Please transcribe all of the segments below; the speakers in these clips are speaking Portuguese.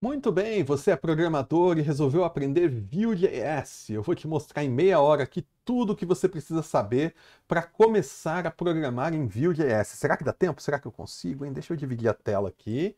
Muito bem, você é programador e resolveu aprender Vue.js. Eu vou te mostrar em meia hora aqui tudo o que você precisa saber para começar a programar em Vue.js. Será que dá tempo? Será que eu consigo? Hein? Deixa eu dividir a tela aqui.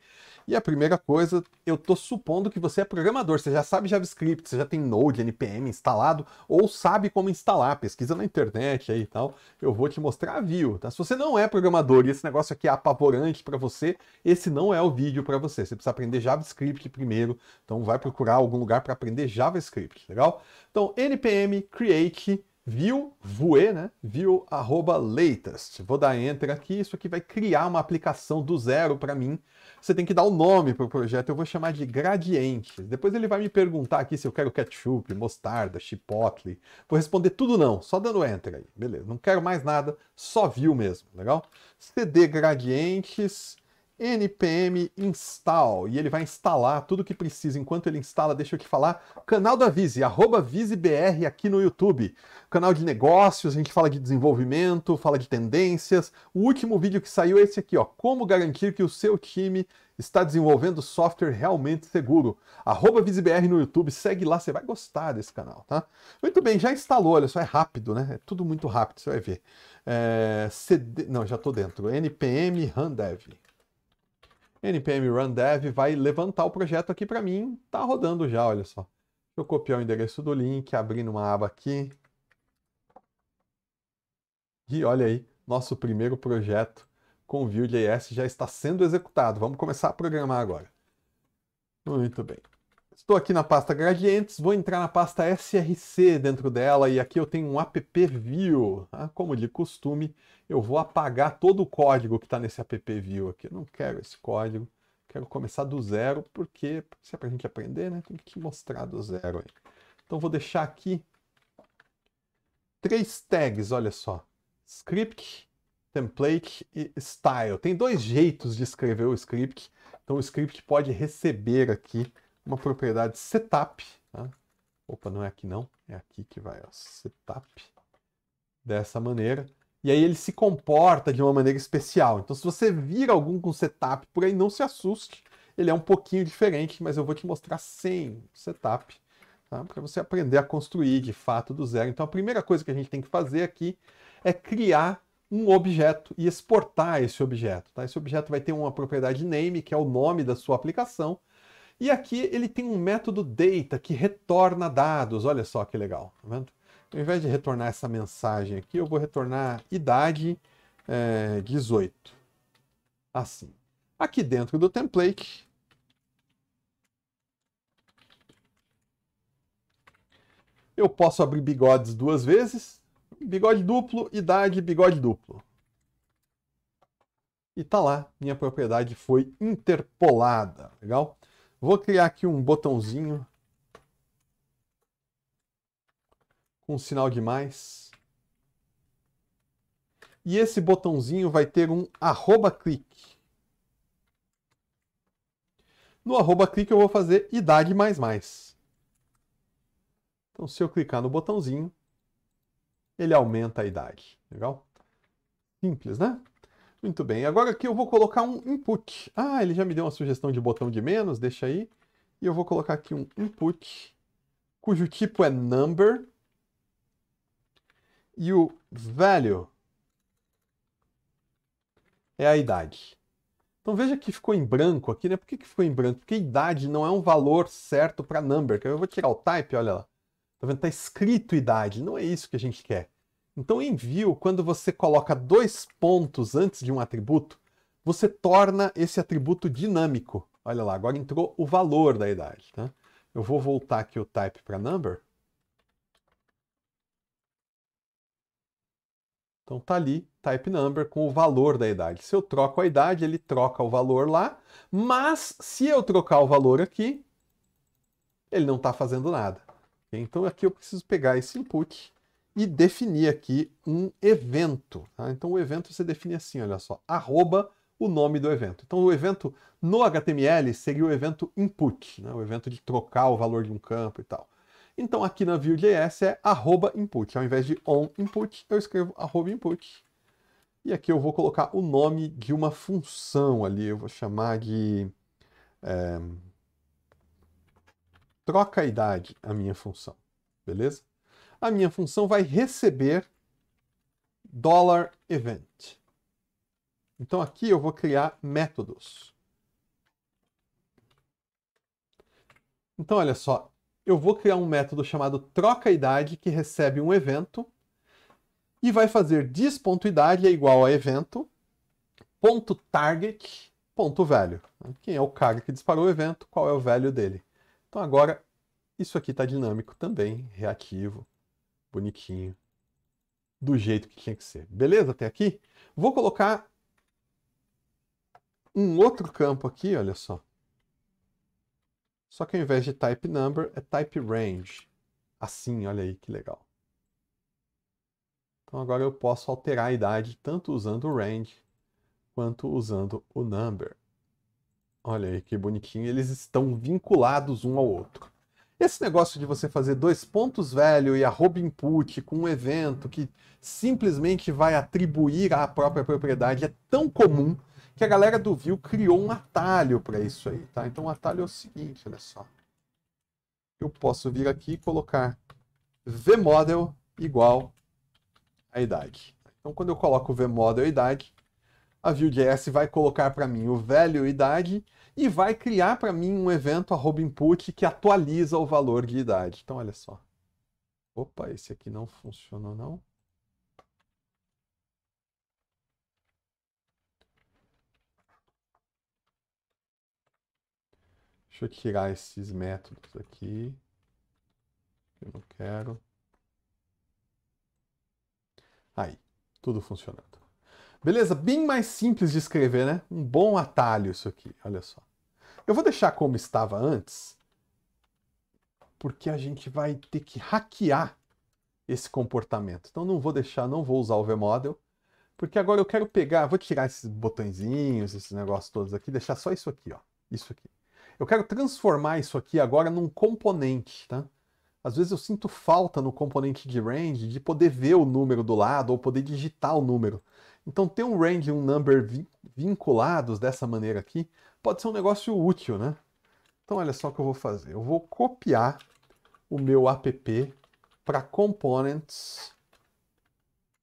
E a primeira coisa, eu estou supondo que você é programador, você já sabe JavaScript, você já tem Node, NPM instalado, ou sabe como instalar, pesquisa na internet aí e tal. Eu vou te mostrar a Vue. Tá? Se você não é programador e esse negócio aqui é apavorante para você, esse não é o vídeo para você. Você precisa aprender JavaScript primeiro, então vai procurar algum lugar para aprender JavaScript, legal? Então, NPM, create, View Vue, né? View arroba latest. Vou dar enter aqui, isso aqui vai criar uma aplicação do zero para mim. Você tem que dar o um nome para o projeto, eu vou chamar de gradiente. Depois ele vai me perguntar aqui se eu quero ketchup, mostarda, chipotle. Vou responder tudo não, só dando enter aí. Beleza, não quero mais nada, só view mesmo, legal? CD gradientes, npm install, e ele vai instalar tudo que precisa. Enquanto ele instala, deixa eu te falar, canal da Vise, arroba ViseBR aqui no YouTube. Canal de negócios, a gente fala de desenvolvimento, fala de tendências. O último vídeo que saiu é esse aqui, ó, como garantir que o seu time está desenvolvendo software realmente seguro. Arroba ViseBR no YouTube, segue lá, você vai gostar desse canal, tá? Muito bem, já instalou, olha só, é rápido, né? É tudo muito rápido, você vai ver. É, CD... Não, já tô dentro. NPM dev NPM Run Dev vai levantar o projeto aqui para mim. Tá rodando já, olha só. Deixa eu copiar o endereço do link, abrir numa aba aqui. E olha aí, nosso primeiro projeto com Vue.js já está sendo executado. Vamos começar a programar agora. Muito bem. Estou aqui na pasta Gradientes, vou entrar na pasta SRC dentro dela e aqui eu tenho um app Tá? Como de costume, eu vou apagar todo o código que está nesse app view aqui. Eu não quero esse código, quero começar do zero, porque se é para a gente aprender, né, tem que mostrar do zero. Aí. Então vou deixar aqui três tags, olha só. Script, template e style. Tem dois jeitos de escrever o script. Então o script pode receber aqui uma propriedade setup. Tá? Opa, não é aqui não, é aqui que vai, ó, setup. Dessa maneira. E aí ele se comporta de uma maneira especial. Então, se você vir algum com setup por aí, não se assuste. Ele é um pouquinho diferente, mas eu vou te mostrar sem setup, tá? para você aprender a construir de fato do zero. Então, a primeira coisa que a gente tem que fazer aqui é criar um objeto e exportar esse objeto. Tá? Esse objeto vai ter uma propriedade name, que é o nome da sua aplicação, e aqui ele tem um método data que retorna dados. Olha só que legal, tá vendo? Ao invés de retornar essa mensagem aqui, eu vou retornar idade é, eh, 18. Assim. Aqui dentro do template, eu posso abrir bigodes duas vezes. Bigode duplo, idade, bigode duplo. E tá lá, minha propriedade foi interpolada, legal? Vou criar aqui um botãozinho com um sinal de mais. E esse botãozinho vai ter um arroba clique. No arroba clique eu vou fazer idade mais mais. Então se eu clicar no botãozinho, ele aumenta a idade. Legal? Simples, né? Muito bem, agora aqui eu vou colocar um input. Ah, ele já me deu uma sugestão de botão de menos, deixa aí. E eu vou colocar aqui um input, cujo tipo é number. E o value é a idade. Então veja que ficou em branco aqui, né? Por que, que ficou em branco? Porque idade não é um valor certo para number. Eu vou tirar o type, olha lá. Tá vendo? Tá escrito idade. Não é isso que a gente quer. Então, envio, quando você coloca dois pontos antes de um atributo, você torna esse atributo dinâmico. Olha lá, agora entrou o valor da idade. Tá? Eu vou voltar aqui o type para number. Então tá ali type number com o valor da idade. Se eu troco a idade, ele troca o valor lá, mas se eu trocar o valor aqui, ele não está fazendo nada. Então aqui eu preciso pegar esse input e definir aqui um evento. Tá? Então o evento você define assim, olha só, arroba o nome do evento. Então o evento no HTML seria o evento input, né? o evento de trocar o valor de um campo e tal. Então aqui na Vue.js é arroba input, ao invés de on input, eu escrevo arroba input. E aqui eu vou colocar o nome de uma função ali, eu vou chamar de... É, troca a idade a minha função, beleza? a minha função vai receber dollar $event. Então aqui eu vou criar métodos. Então olha só, eu vou criar um método chamado troca idade que recebe um evento e vai fazer dis.idade é igual a evento ponto target ponto value. Quem é o cara que disparou o evento? Qual é o value dele? Então agora isso aqui está dinâmico também, reativo bonitinho, do jeito que tinha que ser. Beleza até aqui? Vou colocar um outro campo aqui, olha só. Só que ao invés de type number, é type range. Assim, olha aí que legal. Então agora eu posso alterar a idade tanto usando o range quanto usando o number. Olha aí que bonitinho, eles estão vinculados um ao outro. Esse negócio de você fazer dois pontos velho e arroba input com um evento que simplesmente vai atribuir à própria propriedade é tão comum que a galera do Vue criou um atalho para isso aí, tá? Então o atalho é o seguinte, olha só. Eu posso vir aqui e colocar vmodel igual a idade. Então quando eu coloco vmodel idade, a Vue.js vai colocar para mim o velho idade e vai criar para mim um evento arroba input que atualiza o valor de idade. Então, olha só. Opa, esse aqui não funcionou não. Deixa eu tirar esses métodos aqui. Eu não quero. Aí, tudo funcionando. Beleza? Bem mais simples de escrever, né? Um bom atalho isso aqui, olha só. Eu vou deixar como estava antes, porque a gente vai ter que hackear esse comportamento. Então não vou deixar, não vou usar o vmodel, porque agora eu quero pegar, vou tirar esses botõezinhos, esses negócios todos aqui, deixar só isso aqui, ó. Isso aqui. Eu quero transformar isso aqui agora num componente, tá? Às vezes eu sinto falta no componente de range de poder ver o número do lado ou poder digitar o número. Então, ter um range e um number vinculados dessa maneira aqui pode ser um negócio útil, né? Então, olha só o que eu vou fazer. Eu vou copiar o meu app para components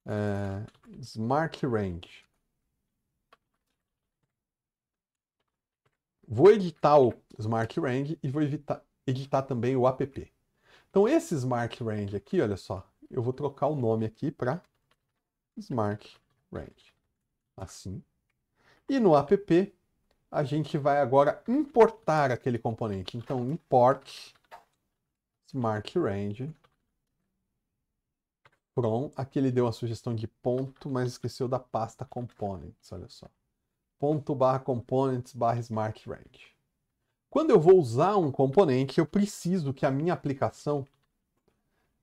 é, smart range. Vou editar o smart range e vou editar, editar também o app. Então, esse smart range aqui, olha só, eu vou trocar o nome aqui para smart range. Assim. E no app, a gente vai agora importar aquele componente. Então, import smart range from. Aqui ele deu a sugestão de ponto, mas esqueceu da pasta components, olha só. Ponto barra components barra smart range. Quando eu vou usar um componente, eu preciso que a minha aplicação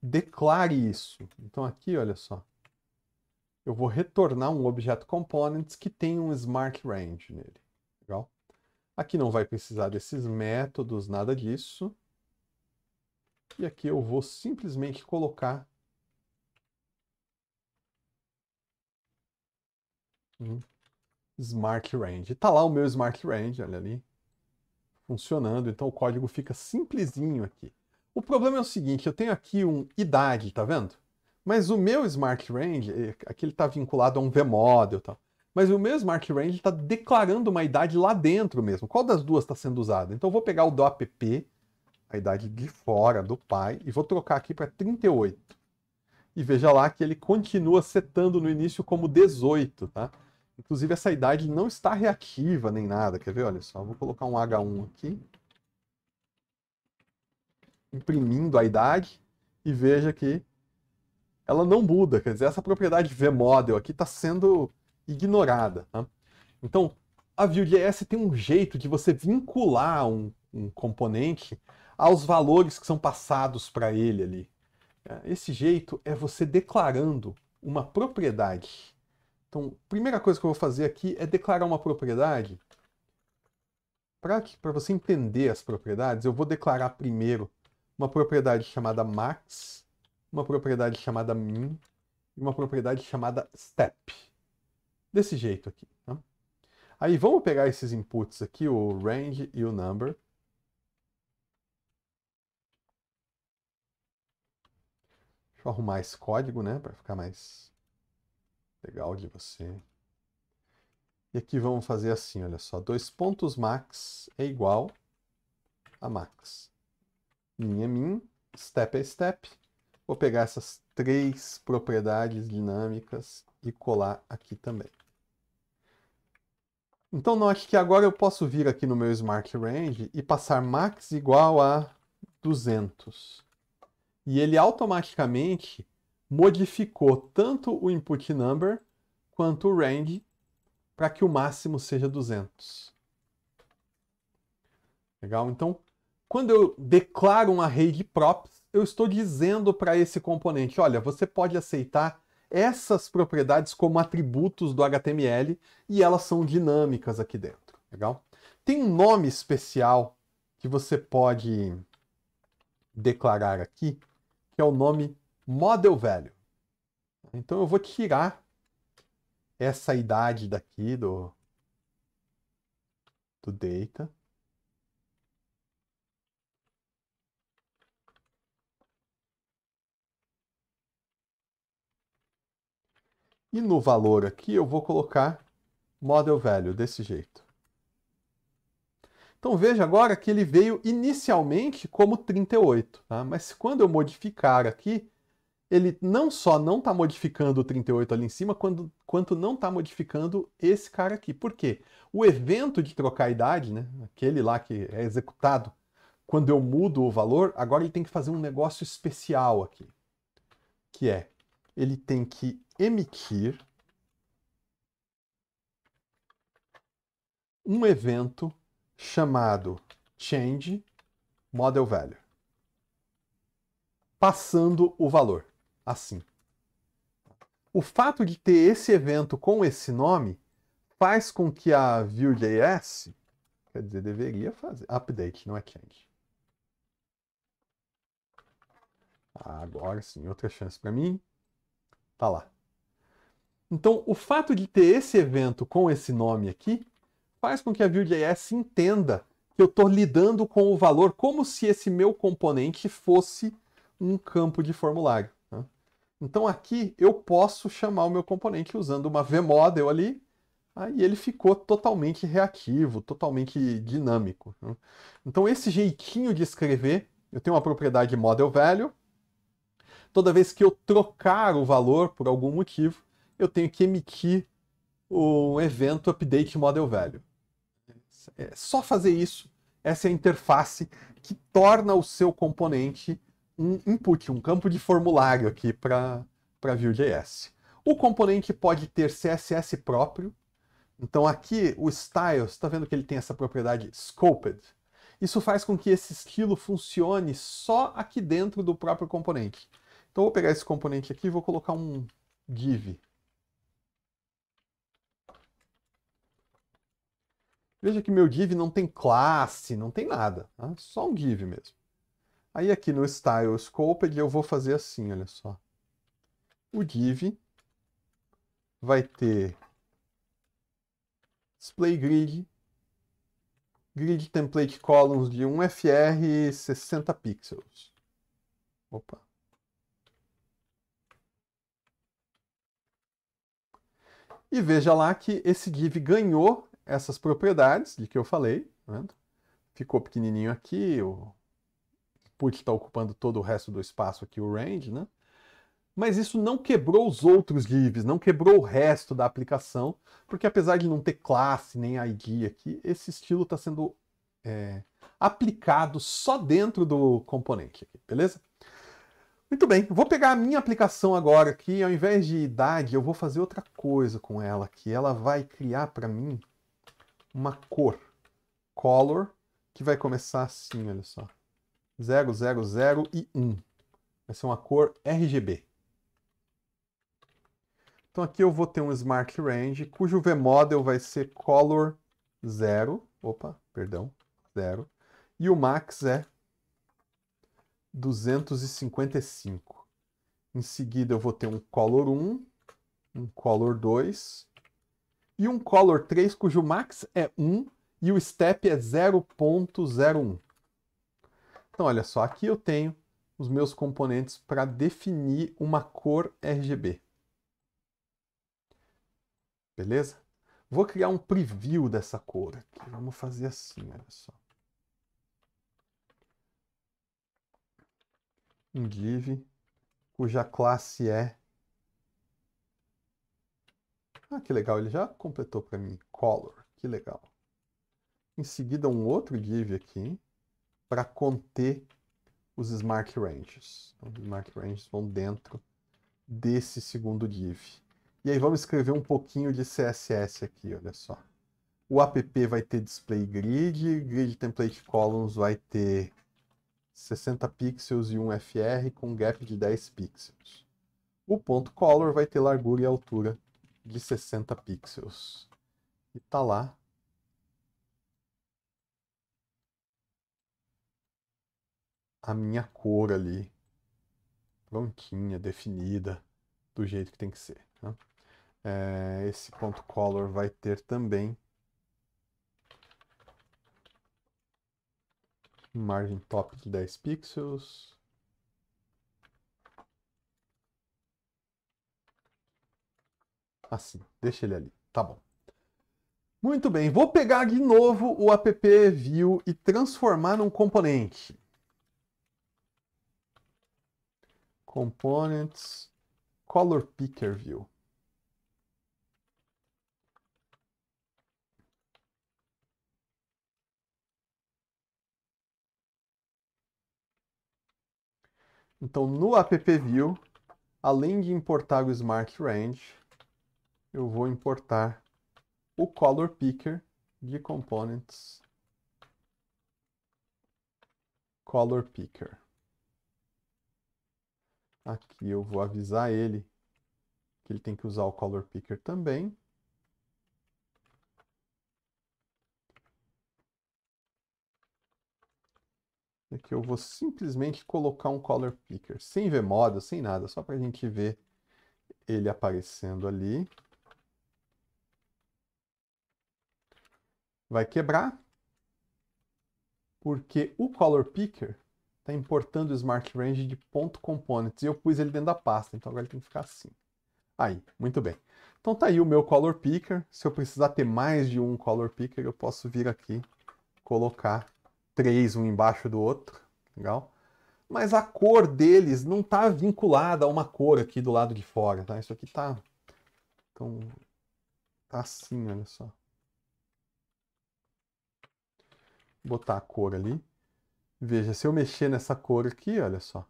declare isso. Então aqui, olha só eu vou retornar um objeto components que tem um smart range nele. Legal? Aqui não vai precisar desses métodos, nada disso. E aqui eu vou simplesmente colocar um smart range. Está lá o meu smart range, olha ali, funcionando. Então o código fica simplesinho aqui. O problema é o seguinte, eu tenho aqui um idade, tá vendo? Mas o meu Smart Range, eh, aqui ele está vinculado a um V-Model e tal. Mas o meu Smart Range está declarando uma idade lá dentro mesmo. Qual das duas está sendo usada? Então eu vou pegar o do app, a idade de fora do pai, e vou trocar aqui para 38. E veja lá que ele continua setando no início como 18, tá? Inclusive essa idade não está reativa nem nada. Quer ver? Olha só, vou colocar um H1 aqui. Imprimindo a idade. E veja que ela não muda. Quer dizer, essa propriedade vModel aqui está sendo ignorada. Tá? Então, a Vue.js tem um jeito de você vincular um, um componente aos valores que são passados para ele ali. Esse jeito é você declarando uma propriedade. Então, a primeira coisa que eu vou fazer aqui é declarar uma propriedade. Para você entender as propriedades, eu vou declarar primeiro uma propriedade chamada max, uma propriedade chamada min e uma propriedade chamada step. Desse jeito aqui. Tá? Aí vamos pegar esses inputs aqui, o range e o number. Deixa eu arrumar esse código, né, para ficar mais legal de você. E aqui vamos fazer assim, olha só, dois pontos max é igual a max. Min é min, step é step, Vou pegar essas três propriedades dinâmicas e colar aqui também. Então note que agora eu posso vir aqui no meu Smart Range e passar max igual a 200. E ele automaticamente modificou tanto o input number quanto o range para que o máximo seja 200. Legal? Então, quando eu declaro um array de props, eu estou dizendo para esse componente, olha, você pode aceitar essas propriedades como atributos do HTML e elas são dinâmicas aqui dentro, legal? Tem um nome especial que você pode declarar aqui, que é o nome model Então eu vou tirar essa idade daqui do, do data. E no valor aqui eu vou colocar model value desse jeito. Então veja agora que ele veio inicialmente como 38, tá? mas quando eu modificar aqui, ele não só não está modificando o 38 ali em cima, quando, quanto não está modificando esse cara aqui. Por quê? O evento de trocar a idade, né? aquele lá que é executado quando eu mudo o valor, agora ele tem que fazer um negócio especial aqui, que é ele tem que emitir um evento chamado change model value, passando o valor, assim. O fato de ter esse evento com esse nome faz com que a Vue.js, quer dizer, deveria fazer update, não é change. Ah, agora sim, outra chance para mim. Tá lá. Então, o fato de ter esse evento com esse nome aqui faz com que a Vue.js entenda que eu estou lidando com o valor como se esse meu componente fosse um campo de formulário. Né? Então aqui eu posso chamar o meu componente usando uma vmodel ali, aí ele ficou totalmente reativo, totalmente dinâmico. Né? Então esse jeitinho de escrever, eu tenho uma propriedade model value, toda vez que eu trocar o valor por algum motivo, eu tenho que emitir um evento update model value. É só fazer isso, essa é a interface que torna o seu componente um input, um campo de formulário aqui para Vue.js. O componente pode ter CSS próprio, então aqui o style, está vendo que ele tem essa propriedade scoped. Isso faz com que esse estilo funcione só aqui dentro do próprio componente. Então vou pegar esse componente aqui e vou colocar um div Veja que meu div não tem classe, não tem nada, tá? só um div mesmo. Aí aqui no Style Scoped eu vou fazer assim, olha só. O div vai ter display grid, grid template columns de 1fr 60 pixels. Opa. E veja lá que esse div ganhou essas propriedades de que eu falei. Né? Ficou pequenininho aqui, o put está ocupando todo o resto do espaço aqui, o range, né? Mas isso não quebrou os outros divs, não quebrou o resto da aplicação, porque apesar de não ter classe nem ID aqui, esse estilo está sendo é, aplicado só dentro do componente, aqui, beleza? Muito bem, vou pegar a minha aplicação agora aqui, ao invés de idade, eu vou fazer outra coisa com ela que Ela vai criar para mim uma cor, color, que vai começar assim, olha só. 0, 0, 0 e 1. Vai ser uma cor RGB. Então aqui eu vou ter um Smart Range, cujo vModel vai ser color 0, opa, perdão, 0, e o max é 255. Em seguida eu vou ter um color 1, um color 2 e um color 3 cujo max é 1 e o step é 0.01. Então, olha só, aqui eu tenho os meus componentes para definir uma cor RGB. Beleza? Vou criar um preview dessa cor aqui. Vamos fazer assim, olha só. Um div cuja classe é ah, que legal, ele já completou para mim. Color, que legal. Em seguida, um outro div aqui para conter os Smart Ranges. Então, os Smart Ranges vão dentro desse segundo div. E aí vamos escrever um pouquinho de CSS aqui, olha só. O app vai ter display grid, grid template columns vai ter 60 pixels e um FR com gap de 10 pixels. O ponto color vai ter largura e altura de 60 pixels. E tá lá. A minha cor ali, prontinha, definida, do jeito que tem que ser. Né? É, esse ponto color vai ter também margem top de 10 pixels. Assim, deixa ele ali. Tá bom. Muito bem, vou pegar de novo o app view e transformar num componente. Components color picker view. Então, no app view, além de importar o smart range, eu vou importar o color picker de components color picker. Aqui eu vou avisar ele que ele tem que usar o color picker também. Aqui eu vou simplesmente colocar um color picker, sem ver moda, sem nada, só para a gente ver ele aparecendo ali. vai quebrar, porque o Color Picker está importando o Smart Range de ponto components, e eu pus ele dentro da pasta, então agora ele tem que ficar assim. Aí, muito bem. Então tá aí o meu Color Picker, se eu precisar ter mais de um Color Picker, eu posso vir aqui, colocar três um embaixo do outro, legal? Mas a cor deles não está vinculada a uma cor aqui do lado de fora, tá? Isso aqui tá... Então, tá assim, olha só. botar a cor ali. Veja, se eu mexer nessa cor aqui, olha só.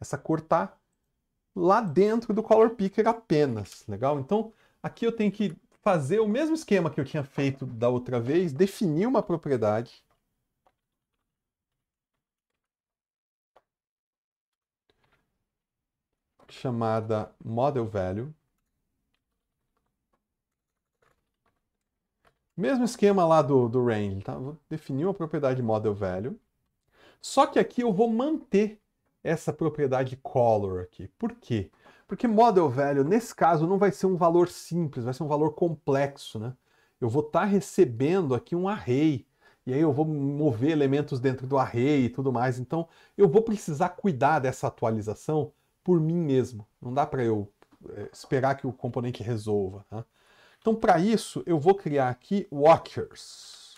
Essa cor tá lá dentro do Color Picker apenas, legal? Então, aqui eu tenho que fazer o mesmo esquema que eu tinha feito da outra vez, definir uma propriedade. chamada Model Value. Mesmo esquema lá do, do range, tá? Vou definir uma propriedade model value. Só que aqui eu vou manter essa propriedade color aqui. Por quê? Porque model value, nesse caso, não vai ser um valor simples, vai ser um valor complexo, né? Eu vou estar tá recebendo aqui um array, e aí eu vou mover elementos dentro do array e tudo mais. Então, eu vou precisar cuidar dessa atualização por mim mesmo. Não dá para eu eh, esperar que o componente resolva. Tá? Então, para isso, eu vou criar aqui walkers.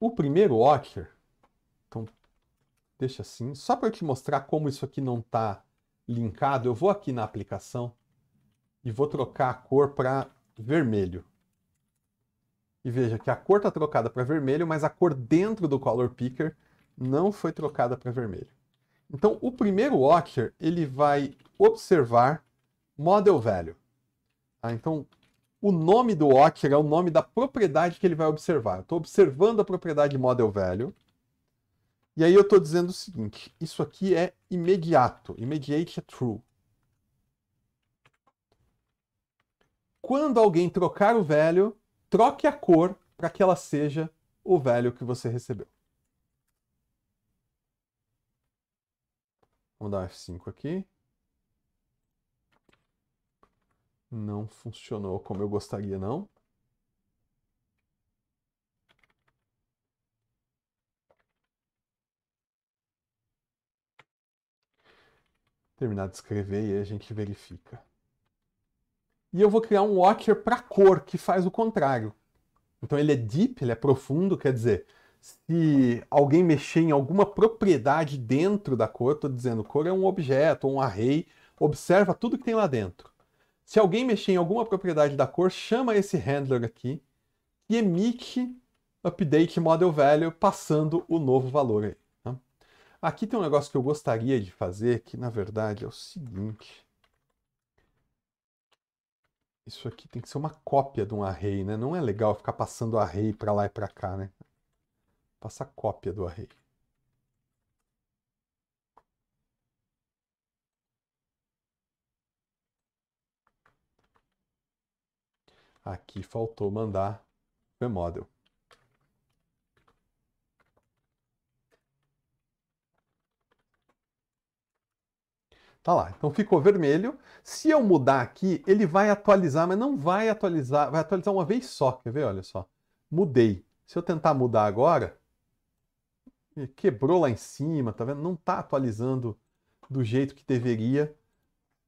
O primeiro walker, então deixa assim, só para eu te mostrar como isso aqui não está linkado, eu vou aqui na aplicação e vou trocar a cor para vermelho. E veja que a cor está trocada para vermelho, mas a cor dentro do Color Picker não foi trocada para vermelho. Então, o primeiro watcher, ele vai observar model value. Tá? então, o nome do watcher é o nome da propriedade que ele vai observar. Estou observando a propriedade model value. E aí eu estou dizendo o seguinte, isso aqui é imediato, immediate é true. Quando alguém trocar o velho, troque a cor para que ela seja o velho que você recebeu. Vamos dar F5 aqui. Não funcionou como eu gostaria, não. Terminar de escrever e aí a gente verifica. E eu vou criar um watcher para cor, que faz o contrário. Então ele é deep, ele é profundo, quer dizer, se alguém mexer em alguma propriedade dentro da cor, estou dizendo, cor é um objeto, um array, observa tudo que tem lá dentro. Se alguém mexer em alguma propriedade da cor, chama esse handler aqui e emite update model value passando o novo valor aí. Tá? Aqui tem um negócio que eu gostaria de fazer, que na verdade é o seguinte. Isso aqui tem que ser uma cópia de um array, né? Não é legal ficar passando array para lá e para cá, né? Passa cópia do array. Aqui faltou mandar o model. Tá lá, então ficou vermelho. Se eu mudar aqui, ele vai atualizar, mas não vai atualizar, vai atualizar uma vez só. Quer ver? Olha só. Mudei. Se eu tentar mudar agora, quebrou lá em cima, tá vendo? Não está atualizando do jeito que deveria.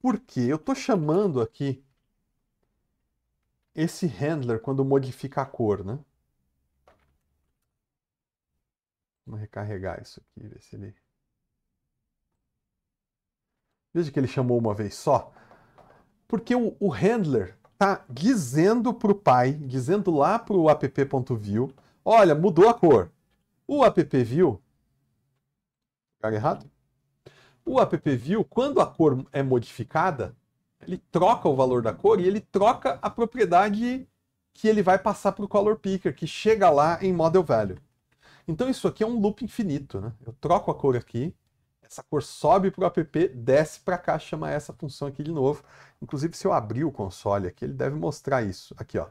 Por que? eu estou chamando aqui esse handler quando modifica a cor, né? Vamos recarregar isso aqui, ver se ele. Veja que ele chamou uma vez só. Porque o, o handler tá dizendo pro pai, dizendo lá pro app.view, olha, mudou a cor. O AppView, cara errado, o AppView, quando a cor é modificada, ele troca o valor da cor e ele troca a propriedade que ele vai passar para o Color Picker, que chega lá em Model Value. Então isso aqui é um loop infinito. Né? Eu troco a cor aqui, essa cor sobe para o app, desce para cá, chama essa função aqui de novo. Inclusive, se eu abrir o console aqui, ele deve mostrar isso. Aqui, ó.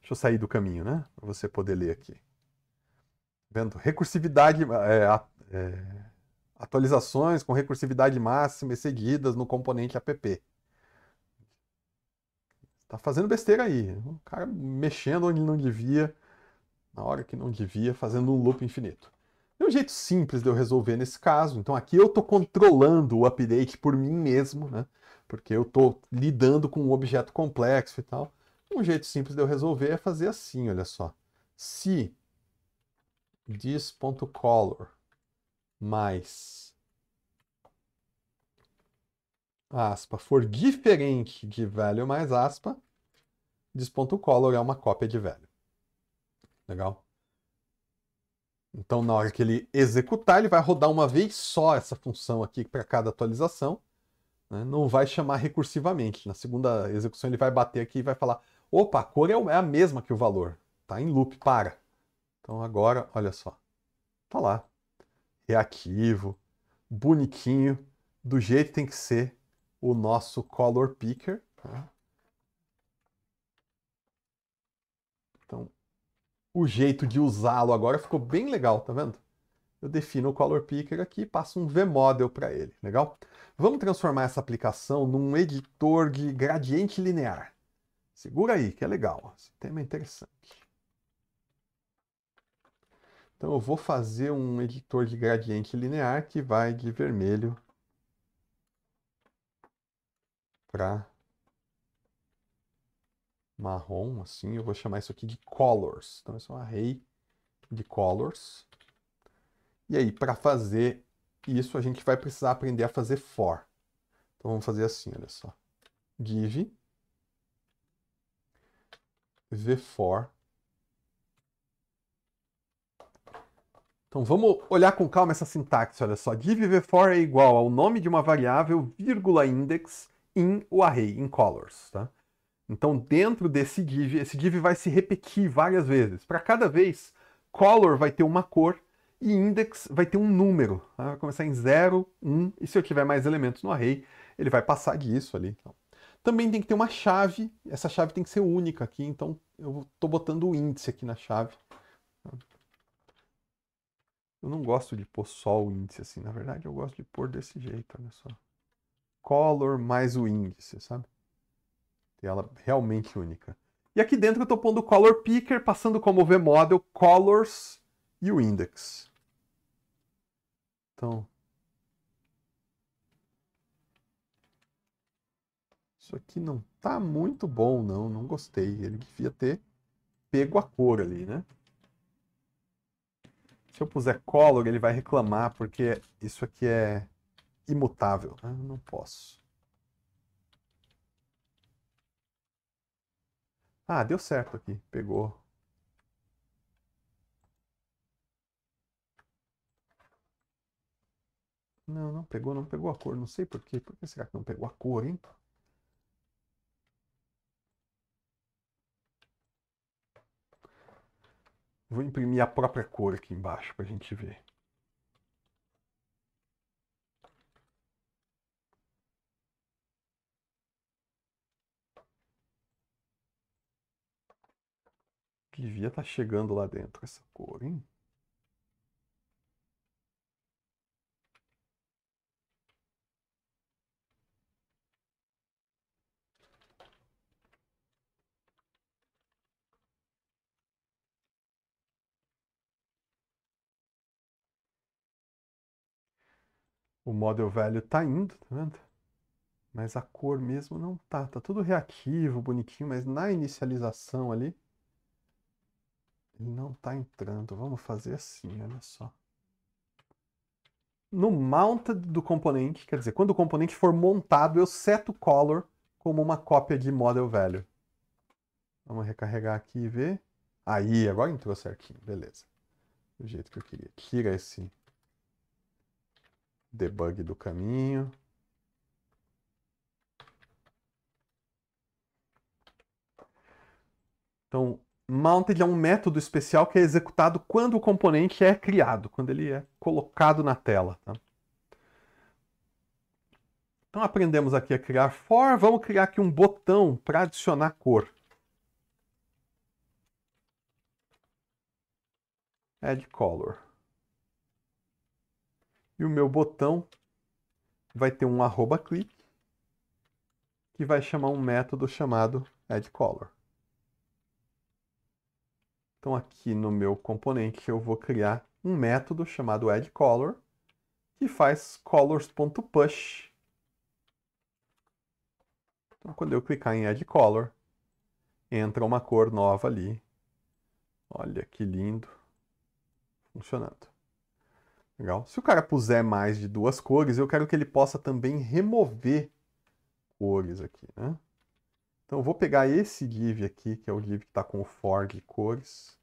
Deixa eu sair do caminho, né? Para você poder ler aqui. Vendo recursividade, é, é, atualizações com recursividade máxima e seguidas no componente app. Tá fazendo besteira aí. O cara mexendo onde não devia, na hora que não devia, fazendo um loop infinito. É um jeito simples de eu resolver nesse caso. Então aqui eu estou controlando o update por mim mesmo, né? Porque eu estou lidando com um objeto complexo e tal. Um jeito simples de eu resolver é fazer assim, olha só. Se dis.color mais aspa for diferente de value mais aspa, dis.color é uma cópia de value. Legal? Então, na hora que ele executar, ele vai rodar uma vez só essa função aqui para cada atualização. Né? Não vai chamar recursivamente. Na segunda execução, ele vai bater aqui e vai falar: opa, a cor é, é a mesma que o valor. Tá em loop, para. Então agora, olha só, tá lá, reativo, bonitinho, do jeito que tem que ser o nosso color picker. Tá? Então, o jeito de usá-lo agora ficou bem legal, tá vendo? Eu defino o color picker aqui e passo um vmodel para ele, legal? Vamos transformar essa aplicação num editor de gradiente linear. Segura aí, que é legal. Esse tema é interessante. Então eu vou fazer um editor de gradiente linear que vai de vermelho para marrom, assim. Eu vou chamar isso aqui de colors. Então isso é um array de colors. E aí, para fazer isso, a gente vai precisar aprender a fazer for. Então vamos fazer assim, olha só. Give for Então vamos olhar com calma essa sintaxe, olha só. div 4 é igual ao nome de uma variável, vírgula index, em o array, em colors, tá? Então dentro desse div, esse div vai se repetir várias vezes. Para cada vez, color vai ter uma cor e index vai ter um número. Tá? Vai começar em 0, 1, um, e se eu tiver mais elementos no array, ele vai passar disso ali. Então. Também tem que ter uma chave, essa chave tem que ser única aqui, então eu estou botando o índice aqui na chave. Tá? Eu não gosto de pôr só o índice assim. Na verdade, eu gosto de pôr desse jeito, olha só. Color mais o índice, sabe? Tem ela realmente única. E aqui dentro eu estou pondo o Color Picker, passando como VModel, Colors e o Index. Então... Isso aqui não tá muito bom, não. Não gostei. Ele devia ter pego a cor ali, né? Se eu puser color, ele vai reclamar, porque isso aqui é imutável. Ah, não posso. Ah, deu certo aqui. Pegou. Não, não pegou, não pegou a cor. Não sei por quê. Por que será que não pegou a cor, hein? Vou imprimir a própria cor aqui embaixo para a gente ver. Devia estar tá chegando lá dentro essa cor, hein? O model velho tá indo, tá vendo? Mas a cor mesmo não tá. Tá tudo reativo, bonitinho, mas na inicialização ali, ele não tá entrando. Vamos fazer assim, olha só. No mounted do componente, quer dizer, quando o componente for montado, eu seto o color como uma cópia de model velho. Vamos recarregar aqui e ver. Aí, agora entrou certinho, beleza. Do jeito que eu queria. Tira esse debug do caminho. Então, mounted é um método especial que é executado quando o componente é criado, quando ele é colocado na tela. Tá? Então aprendemos aqui a criar for, vamos criar aqui um botão para adicionar cor. Add color. E o meu botão vai ter um arroba click que vai chamar um método chamado addColor. Então aqui no meu componente eu vou criar um método chamado addColor que faz colors.push. Então quando eu clicar em addColor, entra uma cor nova ali. Olha que lindo. Funcionando. Legal. Se o cara puser mais de duas cores, eu quero que ele possa também remover cores aqui, né? Então eu vou pegar esse div aqui, que é o div que está com o for de cores.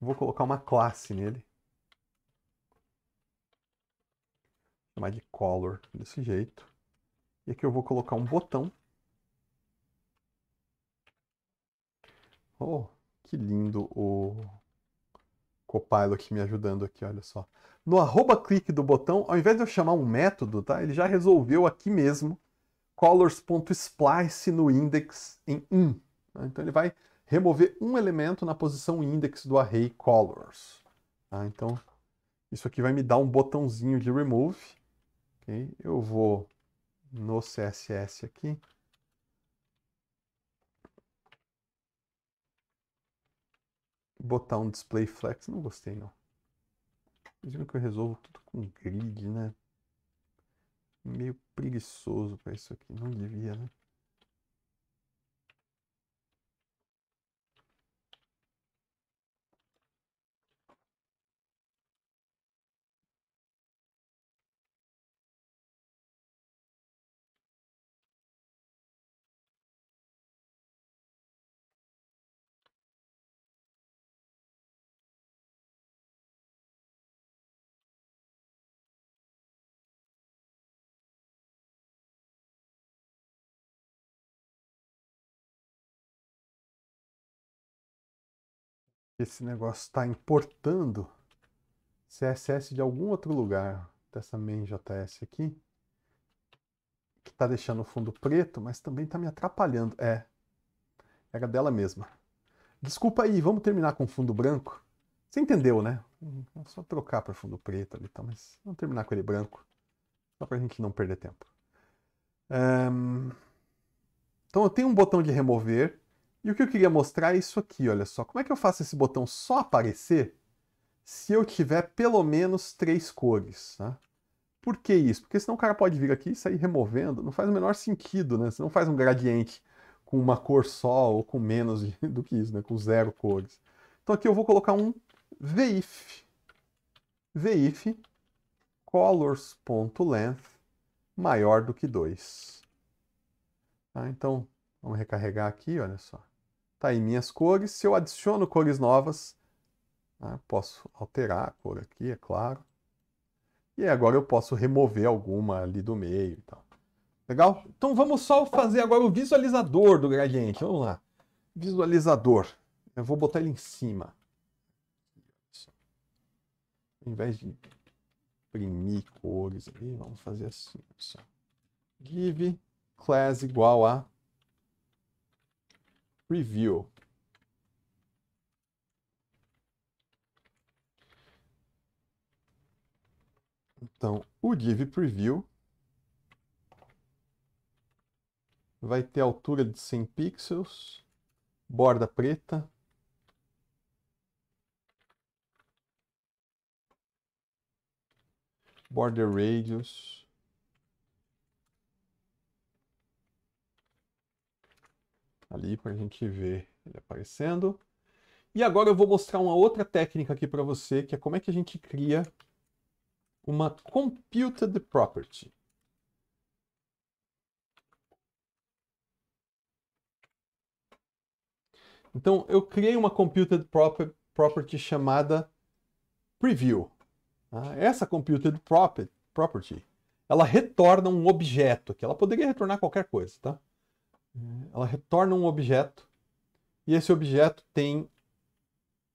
Vou colocar uma classe nele. chamar de color, desse jeito. E aqui eu vou colocar um botão. Oh, que lindo o... Copilot me ajudando aqui, olha só. No arroba clique do botão, ao invés de eu chamar um método, tá? Ele já resolveu aqui mesmo colors.splice no index em 1. Tá? Né? Então ele vai remover um elemento na posição index do array colors. Tá? Então isso aqui vai me dar um botãozinho de remove. Okay? Eu vou no CSS aqui, botar um display flex, não gostei não. Imagina que eu resolvo tudo com grid, né? Meio preguiçoso para isso aqui, não devia, né? esse negócio está importando CSS é de algum outro lugar dessa main.js aqui, que está deixando o fundo preto, mas também está me atrapalhando. É, era dela mesma. Desculpa aí, vamos terminar com fundo branco? Você entendeu, né? Vou é só trocar para fundo preto ali, tá? mas vamos terminar com ele branco, só para a gente não perder tempo. Um... Então eu tenho um botão de remover, e o que eu queria mostrar é isso aqui, olha só. Como é que eu faço esse botão só aparecer se eu tiver pelo menos três cores, né? Por que isso? Porque senão o cara pode vir aqui e sair removendo, não faz o menor sentido, né? Você não faz um gradiente com uma cor só ou com menos do que isso, né? Com zero cores. Então aqui eu vou colocar um VIF. VIF colors.length maior do que 2. Tá? Então, vamos recarregar aqui, olha só. Está aí minhas cores. Se eu adiciono cores novas, né, posso alterar a cor aqui, é claro. E agora eu posso remover alguma ali do meio e tal. Legal? Então vamos só fazer agora o visualizador do gradiente. Vamos lá. Visualizador. Eu vou botar ele em cima. Ao invés de imprimir cores ali, vamos fazer assim. Só. Assim. Give class igual a preview. Então, o div preview vai ter altura de 100 pixels, borda preta, border radius, ali para a gente ver ele aparecendo. E agora eu vou mostrar uma outra técnica aqui para você, que é como é que a gente cria uma computed property. Então, eu criei uma computed proper, property chamada preview. Tá? Essa computed proper, property, ela retorna um objeto, que ela poderia retornar qualquer coisa, tá? É, ela retorna um objeto e esse objeto tem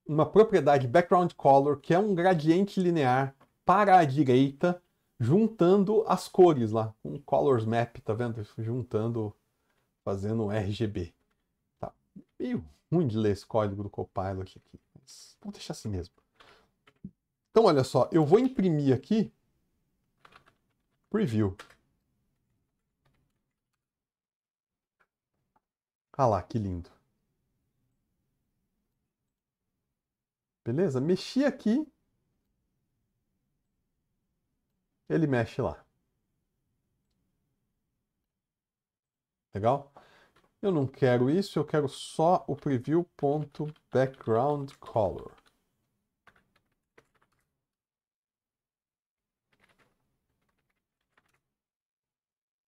uma propriedade background color, que é um gradiente linear para a direita, juntando as cores lá, um colors map, tá vendo? Juntando, fazendo RGB. Tá meio ruim de ler esse código do Copilot aqui, mas vamos deixar assim mesmo. Então, olha só, eu vou imprimir aqui preview. Ah lá, que lindo. Beleza? Mexi aqui. Ele mexe lá. Legal? Eu não quero isso, eu quero só o preview.backgroundColor.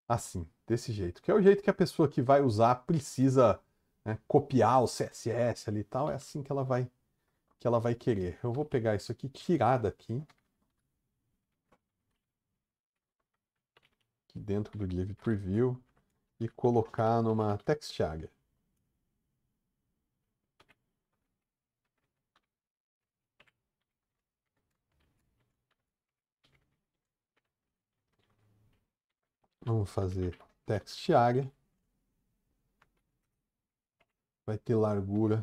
Assim desse jeito, que é o jeito que a pessoa que vai usar precisa né, copiar o CSS ali e tal, é assim que ela vai que ela vai querer. Eu vou pegar isso aqui, tirar daqui. Aqui dentro do Give Preview e colocar numa textchaga. Vamos fazer text area. Vai ter largura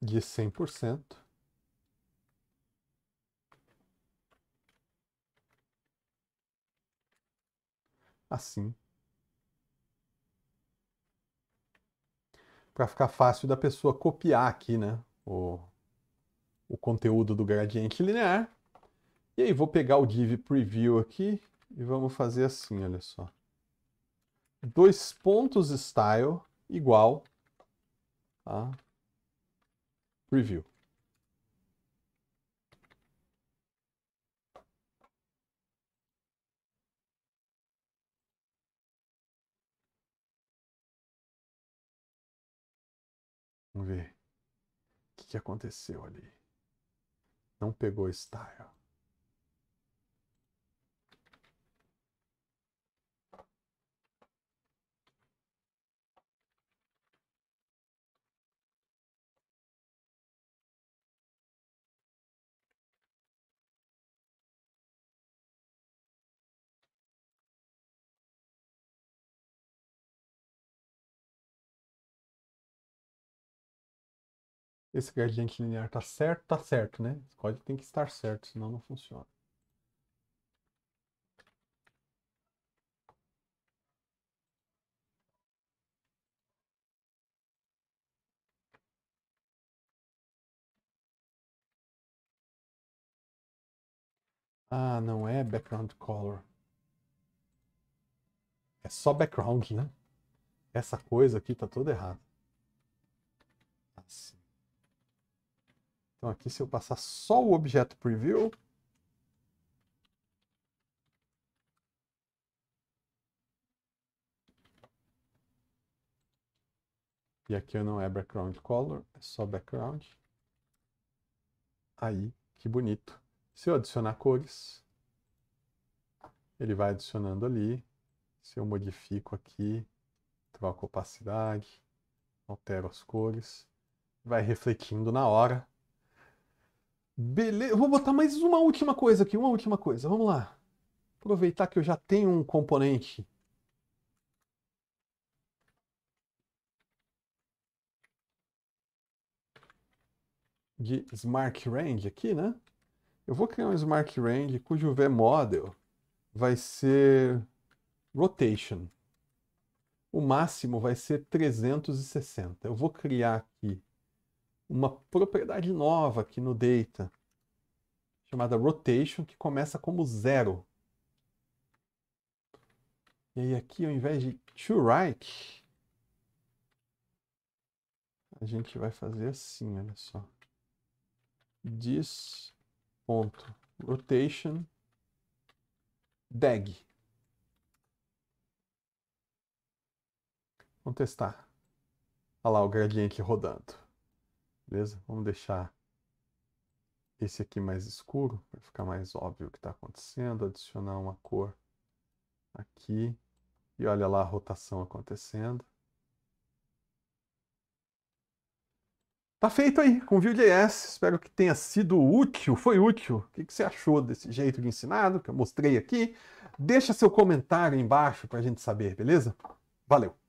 de 100%. Assim. Para ficar fácil da pessoa copiar aqui, né? O, o conteúdo do gradiente linear. E aí vou pegar o div preview aqui e vamos fazer assim, olha só. Dois pontos style igual a preview. Vamos ver o que, que aconteceu ali. Não pegou style. Esse gradiente linear tá certo? Tá certo, né? Esse código tem que estar certo, senão não funciona. Ah, não é background color. É só background, né? Essa coisa aqui tá toda errada. Então aqui se eu passar só o objeto preview, E aqui não é background color, é só background. Aí, que bonito. Se eu adicionar cores, ele vai adicionando ali. Se eu modifico aqui, troco a opacidade, altero as cores, vai refletindo na hora. Beleza. Vou botar mais uma última coisa aqui, uma última coisa. Vamos lá. Aproveitar que eu já tenho um componente. De Smart Range aqui, né? Eu vou criar um Smart Range cujo VModel model vai ser rotation. O máximo vai ser 360. Eu vou criar aqui uma propriedade nova aqui no data, chamada rotation, que começa como zero. E aí aqui, ao invés de to right, a gente vai fazer assim, olha só. This ponto rotation deg. Vamos testar. Olha lá o gradiente rodando. Beleza? Vamos deixar esse aqui mais escuro, para ficar mais óbvio o que está acontecendo. Adicionar uma cor aqui. E olha lá a rotação acontecendo. Tá feito aí com Vue.js. Espero que tenha sido útil. Foi útil. O que, você achou desse jeito de ensinado que eu mostrei aqui? Deixa seu comentário aí embaixo para a gente saber, beleza? Valeu!